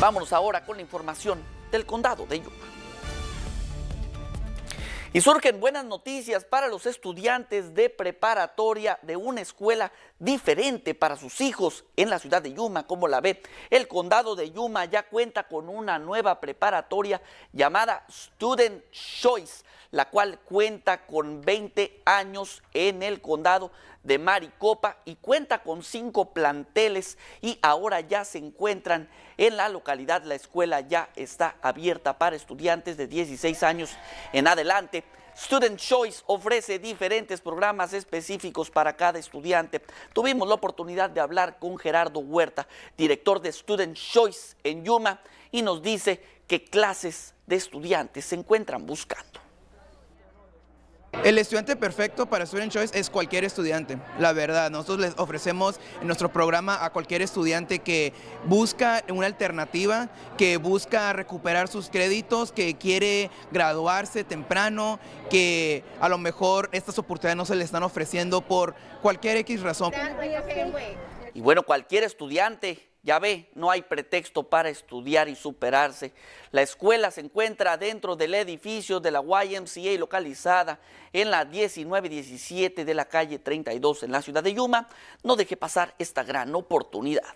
Vámonos ahora con la información del condado de Yuma. Y surgen buenas noticias para los estudiantes de preparatoria de una escuela diferente para sus hijos en la ciudad de Yuma, como la ve. El condado de Yuma ya cuenta con una nueva preparatoria llamada Student Choice, la cual cuenta con 20 años en el condado de Maricopa y cuenta con cinco planteles y ahora ya se encuentran en la localidad. La escuela ya está abierta para estudiantes de 16 años en adelante. Student Choice ofrece diferentes programas específicos para cada estudiante. Tuvimos la oportunidad de hablar con Gerardo Huerta, director de Student Choice en Yuma, y nos dice qué clases de estudiantes se encuentran buscando. El estudiante perfecto para Student Choice es cualquier estudiante, la verdad. Nosotros les ofrecemos en nuestro programa a cualquier estudiante que busca una alternativa, que busca recuperar sus créditos, que quiere graduarse temprano, que a lo mejor estas oportunidades no se le están ofreciendo por cualquier X razón. Y bueno, cualquier estudiante ya ve, no hay pretexto para estudiar y superarse. La escuela se encuentra dentro del edificio de la YMCA localizada en la 1917 de la calle 32 en la ciudad de Yuma. No deje pasar esta gran oportunidad.